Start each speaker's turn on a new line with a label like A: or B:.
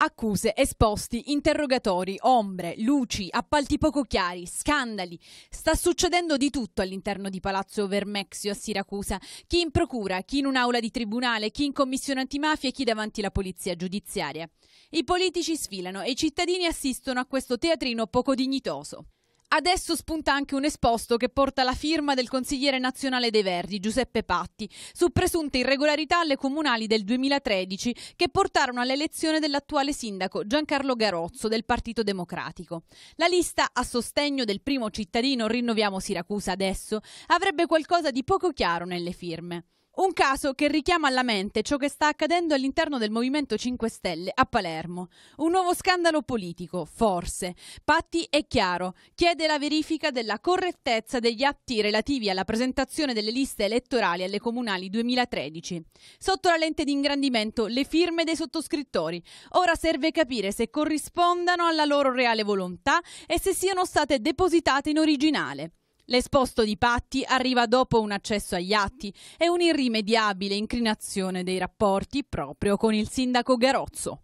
A: Accuse, esposti, interrogatori, ombre, luci, appalti poco chiari, scandali. Sta succedendo di tutto all'interno di Palazzo Vermexio a Siracusa. Chi in procura, chi in un'aula di tribunale, chi in commissione antimafia e chi davanti alla polizia giudiziaria. I politici sfilano e i cittadini assistono a questo teatrino poco dignitoso. Adesso spunta anche un esposto che porta la firma del consigliere nazionale dei Verdi, Giuseppe Patti, su presunte irregolarità alle comunali del 2013 che portarono all'elezione dell'attuale sindaco Giancarlo Garozzo del Partito Democratico. La lista a sostegno del primo cittadino Rinnoviamo Siracusa adesso avrebbe qualcosa di poco chiaro nelle firme. Un caso che richiama alla mente ciò che sta accadendo all'interno del Movimento 5 Stelle a Palermo. Un nuovo scandalo politico, forse. Patti è chiaro, chiede la verifica della correttezza degli atti relativi alla presentazione delle liste elettorali alle comunali 2013. Sotto la lente di ingrandimento le firme dei sottoscrittori. Ora serve capire se corrispondano alla loro reale volontà e se siano state depositate in originale. L'esposto di patti arriva dopo un accesso agli atti e un'irrimediabile inclinazione dei rapporti proprio con il sindaco Garozzo.